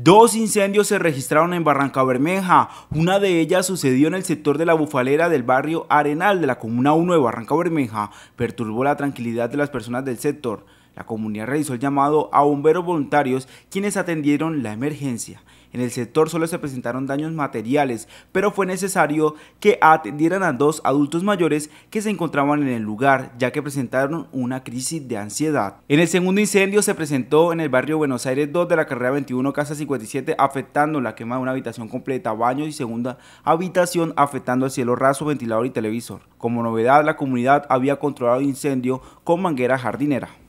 Dos incendios se registraron en Barranca Bermeja. Una de ellas sucedió en el sector de la bufalera del barrio Arenal de la Comuna 1 de Barranca Bermeja. Perturbó la tranquilidad de las personas del sector la comunidad realizó el llamado a bomberos voluntarios quienes atendieron la emergencia. En el sector solo se presentaron daños materiales, pero fue necesario que atendieran a dos adultos mayores que se encontraban en el lugar, ya que presentaron una crisis de ansiedad. En el segundo incendio se presentó en el barrio Buenos Aires 2 de la carrera 21, casa 57, afectando la quema de una habitación completa, baño y segunda habitación, afectando al cielo raso, ventilador y televisor. Como novedad, la comunidad había controlado el incendio con manguera jardinera.